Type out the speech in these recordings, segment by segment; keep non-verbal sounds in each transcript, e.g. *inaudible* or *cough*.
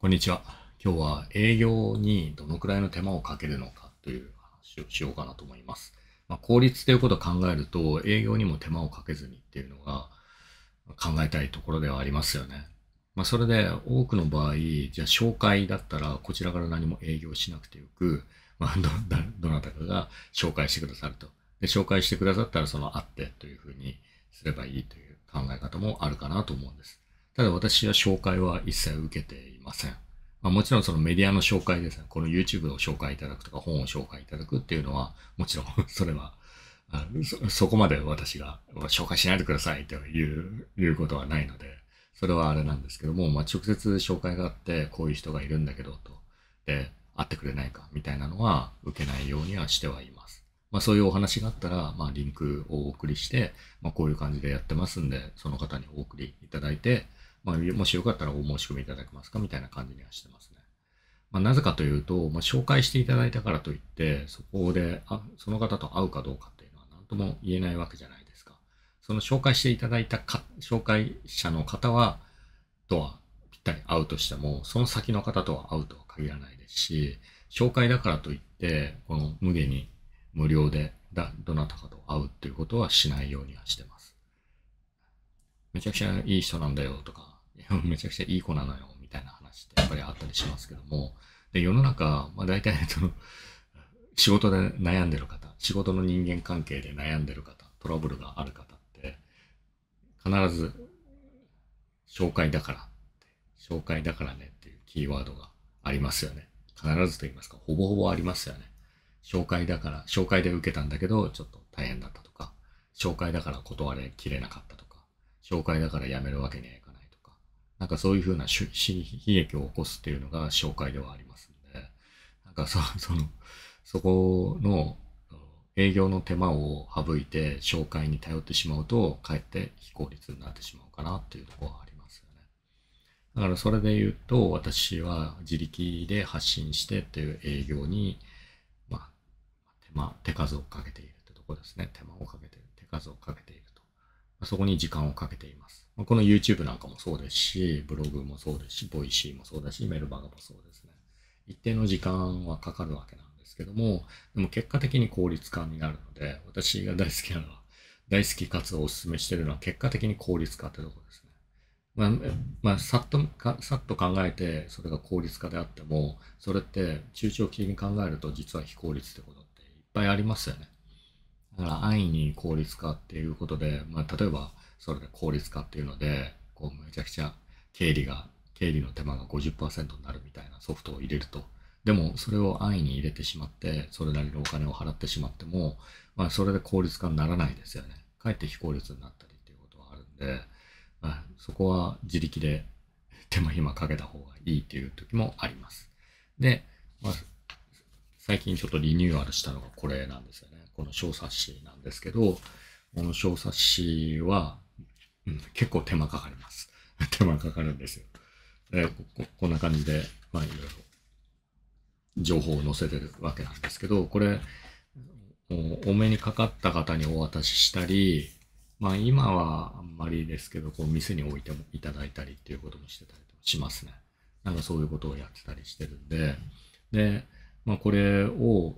こんにちは。今日は営業にどのくらいの手間をかけるのかという話をしようかなと思います。まあ、効率ということを考えると、営業にも手間をかけずにっていうのが考えたいところではありますよね。まあ、それで多くの場合、じゃあ紹介だったらこちらから何も営業しなくてよく、まあ、どなたかが紹介してくださると。で紹介してくださったらそのあってというふうにすればいいという考え方もあるかなと思うんです。ただ私は紹介は一切受けていません。まあ、もちろんそのメディアの紹介ですね。この YouTube を紹介いただくとか本を紹介いただくっていうのは、もちろん *laughs* それはそ、そこまで私が紹介しないでくださいといういうことはないので、それはあれなんですけども、まあ、直接紹介があって、こういう人がいるんだけどと、で、会ってくれないかみたいなのは受けないようにはしてはいます。まあ、そういうお話があったら、まあ、リンクをお送りして、まあ、こういう感じでやってますんで、その方にお送りいただいて、まあ、もしよかったらお申し込みいただけますかみたいな感じにはしてますね。まあ、なぜかというと、まあ、紹介していただいたからといって、そこであその方と会うかどうかっていうのは何とも言えないわけじゃないですか。その紹介していただいたか紹介者の方は、とはぴったり会うとしても、その先の方とは会うとは限らないですし、紹介だからといって、この無限に無料でだどなたかと会うっていうことはしないようにはしてます。めちゃくちゃいい人なんだよとか、*laughs* めちゃくちゃいい子なのよみたいな話ってやっぱりあったりしますけども、で世の中、まあ、大体その仕事で悩んでる方、仕事の人間関係で悩んでる方、トラブルがある方って、必ず紹介だから、紹介だからねっていうキーワードがありますよね。必ずと言いますか、ほぼほぼありますよね。紹介だから、紹介で受けたんだけど、ちょっと大変だったとか、紹介だから断れきれなかったとか。紹介だからやめるわけにはいかないとか、なんかそういうふうな悲劇を起こすっていうのが紹介ではありますんで、なんかそ *laughs* その、そこの営業の手間を省いて紹介に頼ってしまうと、かえって非効率になってしまうかなっていうところはありますよね。だからそれで言うと、私は自力で発信してっていう営業に、まあ、手間、手数をかけているってとこですね。手間をかけてる。手数をかけている。そこに時間をかけています。この YouTube なんかもそうですし、ブログもそうですし、voicy もそうだし、メルバガもそうですね。一定の時間はかかるわけなんですけども、でも結果的に効率化になるので、私が大好きなのは、大好きかつお勧めしてるのは結果的に効率化ってとこですね。まあ、まあ、さっとか、さっと考えて、それが効率化であっても、それって中長期的に考えると実は非効率ってことっていっぱいありますよね。だから安易に効率化っていうことで、まあ、例えばそれで効率化っていうのでこうめちゃくちゃ経理が経理の手間が50%になるみたいなソフトを入れるとでもそれを安易に入れてしまってそれなりのお金を払ってしまっても、まあ、それで効率化にならないですよねかえって非効率になったりっていうことはあるんで、まあ、そこは自力で手間暇かけた方がいいっていう時もありますで、まあ、最近ちょっとリニューアルしたのがこれなんですよね。この小冊子なんですけど、この小冊子は、うん、結構手間かかります。*laughs* 手間かかるんですよ。でここんな感じで、まあいろいろ情報を載せてるわけなんですけど、これ、お目にかかった方にお渡ししたり、まあ今はあんまりですけど、こう店に置いてもいただいたりっていうこともしてたりしますね。なんかそういうことをやってたりしてるんで、で、まあ、これを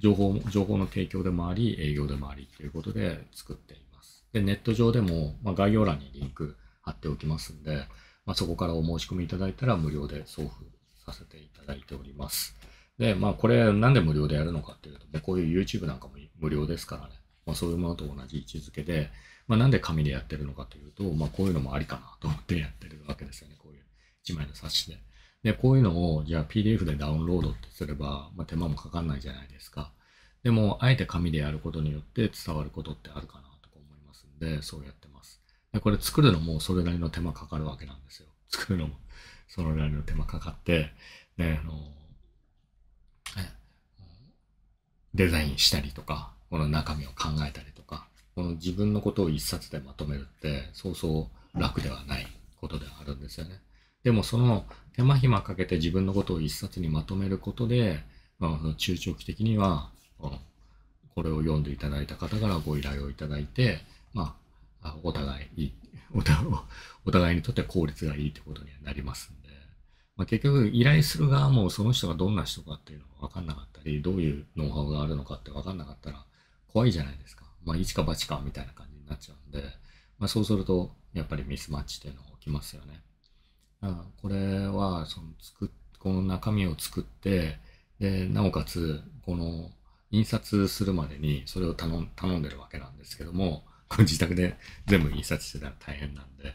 情報情報の提供でもあり、営業でもありということで作っています。で、ネット上でも、まあ、概要欄にリンク貼っておきますんで、まあ、そこからお申し込みいただいたら無料で送付させていただいております。で、まあこれなんで無料でやるのかっていうと、こういう YouTube なんかも無料ですからね。まあそういうものと同じ位置づけで、まあなんで紙でやってるのかというと、まあこういうのもありかなと思ってやってるわけですよね。こういう1枚の冊子で。で、こういうのを、じゃあ PDF でダウンロードってすれば、まあ、手間もかかんないじゃないですか。でも、あえて紙でやることによって伝わることってあるかなとか思いますんで、そうやってます。で、これ作るのもそれなりの手間かかるわけなんですよ。作るのもそれなりの手間かかって、ね、あの、デザインしたりとか、この中身を考えたりとか、この自分のことを一冊でまとめるって、そうそう楽ではないことではあるんですよね。でもその手間暇かけて自分のことを一冊にまとめることで、まあ、中長期的には、これを読んでいただいた方からご依頼をいただいて、まあ、お互いいいおお互いにとって効率がいいってことにはなりますんで、まあ、結局依頼する側もその人がどんな人かっていうのが分かんなかったり、どういうノウハウがあるのかって分かんなかったら怖いじゃないですか。まあ、一か八かみたいな感じになっちゃうんで、まあ、そうするとやっぱりミスマッチっていうのが起きますよね。あこれはその作この中身を作ってでなおかつこの印刷するまでにそれを頼んでるわけなんですけどもこれ自宅で全部印刷してたら大変なんで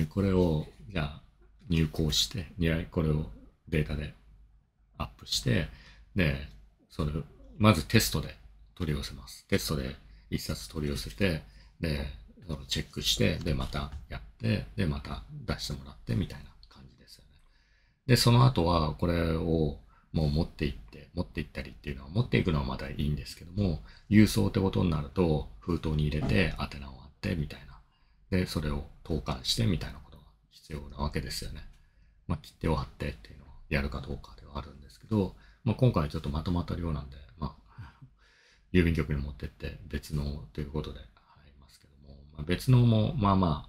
でこれをじゃあ入稿してこれをデータでアップしてでそれまずテストで取り寄せますテストで1冊取り寄せてでそのチェックしてでまたやってでまた出してもらってみたいなで、その後はこれをもう持っていって、持っていったりっていうのは、持っていくのはまだいいんですけども、郵送ってことになると、封筒に入れて、宛名を割ってみたいな。で、それを投函してみたいなことが必要なわけですよね。まあ、切手を貼ってっていうのをやるかどうかではあるんですけど、まあ、今回ちょっとまとまった量なんで、まあ、郵便局に持ってって別のということで入りますけども、まあ、別のもまあまあ、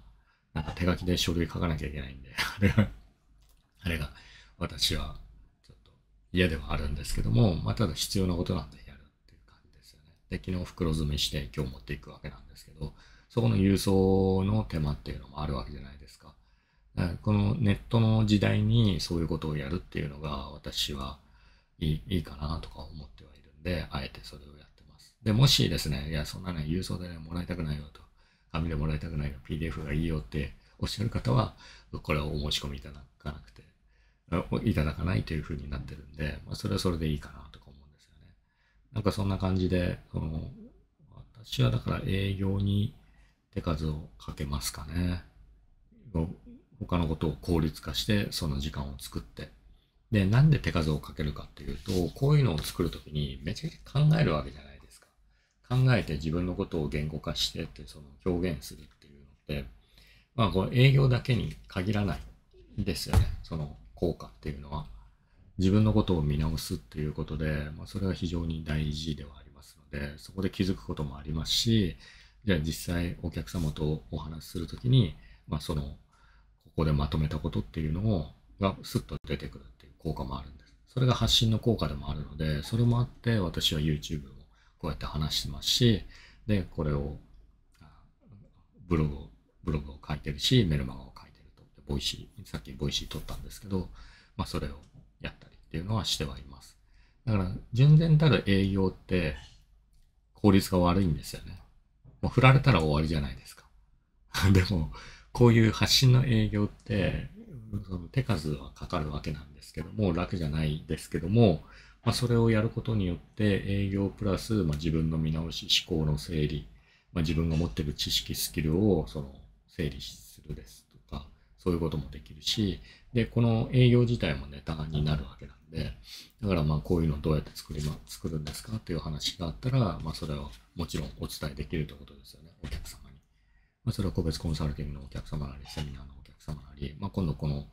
なんか手書きで書類書かなきゃいけないんで、あれあれが私はちょっと嫌ではあるんですけども、まあ、ただ必要なことなんでやるっていう感じですよね。で、昨日袋詰めして今日持っていくわけなんですけど、そこの郵送の手間っていうのもあるわけじゃないですか。このネットの時代にそういうことをやるっていうのが私はいいいいかなとか思ってはいるんで、あえてそれをやってます。で、もしですね、いや、そんなね、郵送でね、もらいたくないよと、紙でもらいたくないよ、PDF がいいよっておっしゃる方は、これをお申し込みいただかなくていただかないというふうになってるんで、まあ、それはそれでいいかなとか思うんですよね。なんかそんな感じで、その私はだから営業に手数をかけますかね。他のことを効率化してその時間を作って。で、なんで手数をかけるかっていうと、こういうのを作るときにめちゃくちゃ考えるわけじゃないですか。考えて自分のことを言語化してってその表現するっていうのって、まあこれ営業だけに限らないですよね。その効果っていうのは自分のことを見直すっていうことで、まあ、それは非常に大事ではありますのでそこで気づくこともありますしじゃあ実際お客様とお話しする時に、まあ、そのここでまとめたことっていうのをがスッと出てくるっていう効果もあるんですそれが発信の効果でもあるのでそれもあって私は YouTube をこうやって話してますしでこれをブログをブログを書いてるしメルマガをボイシー、さっきボイシー撮ったんですけど、まあ、それをやったりっていうのはしてはいます。だから、純然たる営業って効率が悪いんですよね。もう振られたら終わりじゃないですか。*laughs* でも、こういう発信の営業って、その手数はかかるわけなんですけども、楽じゃないですけども、まあ、それをやることによって営業プラス、まあ、自分の見直し、思考の整理、まあ、自分が持ってる知識、スキルをその整理するですそういうこともできるし、で、この営業自体もネタになるわけなんで、だからまあこういうのどうやって作り、ま、作るんですかっていう話があったら、まあそれはもちろんお伝えできるということですよね、お客様に。まあそれは個別コンサルティングのお客様なり、セミナーのお客様なり、まあ今度この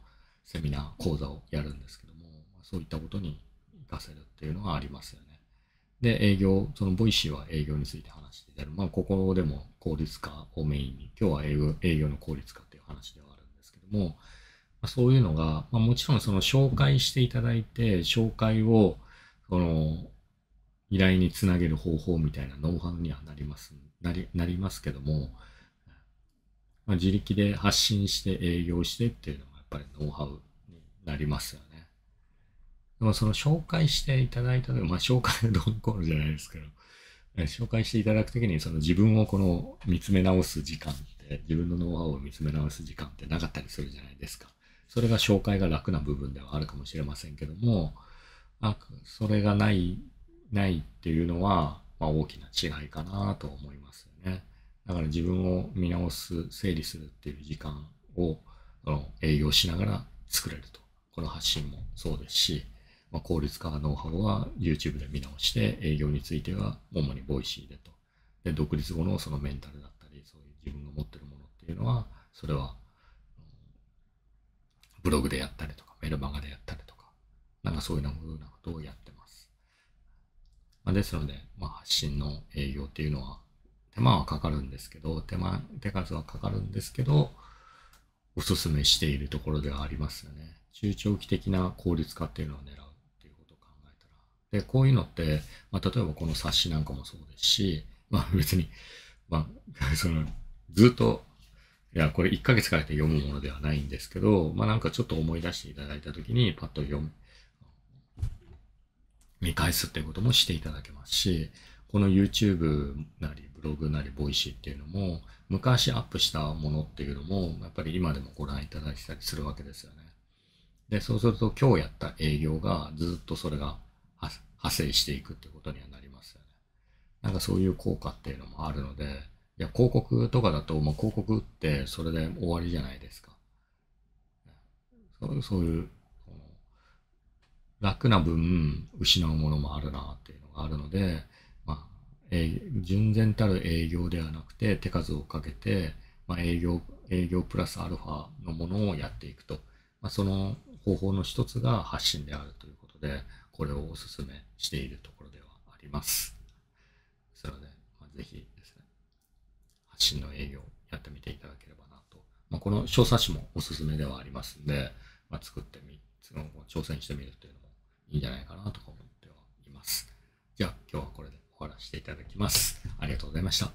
セミナー講座をやるんですけども、まあ、そういったことに活かせるっていうのはありますよね。で、営業、そのボイシーは営業について話していたまあここでも効率化をメインに、今日は営業営業の効率化っていう話ではも、まあ、そういうのが、まあ、もちろんその紹介していただいて、紹介を、その、依頼につなげる方法みたいなノウハウにはなります、なり、なりますけども、まあ、自力で発信して営業してっていうのがやっぱりノウハウになりますよね。でもその紹介していただいたとまあ紹介どんこうじゃないですけど、紹介していただくときにその自分をこの見つめ直す時間っ自分のノウハウを見つめ直す時間ってなかったりするじゃないですか。それが紹介が楽な部分ではあるかもしれませんけども、あそれがない、ないっていうのは、まあ、大きな違いかなと思いますよね。だから自分を見直す、整理するっていう時間をの営業しながら作れると。この発信もそうですし、まあ、効率化ノウハウは YouTube で見直して、営業については主にボイシーでと。で、独立後のそのメンタルだのは、それは、ブログでやったりとか、メルマガでやったりとか、なんかそういうようなことをやってます。まあ、ですので、まあ、発信の営業っていうのは、手間はかかるんですけど、手間、手数はかかるんですけど、おすすめしているところではありますよね。中長期的な効率化っていうのを狙うっていうことを考えたら。で、こういうのって、まあ、例えばこの冊子なんかもそうですし、まあ別に、まあ、*laughs* その、ずっといや、これ1ヶ月かけて読むものではないんですけど、まあなんかちょっと思い出していただいたときに、パッと読む、見返すっていうこともしていただけますし、この YouTube なり、ブログなり、ボイシーっていうのも、昔アップしたものっていうのも、やっぱり今でもご覧いただいたりするわけですよね。で、そうすると今日やった営業がずっとそれが派生していくってことにはなりますよね。なんかそういう効果っていうのもあるので、いや、広告とかだと、まあ、広告ってそれで終わりじゃないですか。そうそういう、楽な分、失うものもあるなっていうのがあるので、まあ、えー、純然たる営業ではなくて、手数をかけて、まあ、営業、営業プラスアルファのものをやっていくと。まあ、その方法の一つが発信であるということで、これをお勧めしているところではあります。それで、まぜひ信の営業やってみていただければなと。まあ、この小冊子もおすすめではありますんで、まあ、作ってみ、挑戦してみるというのもいいんじゃないかなとか思ってはいます。じゃあ今日はこれで終わらせていただきます。ありがとうございました。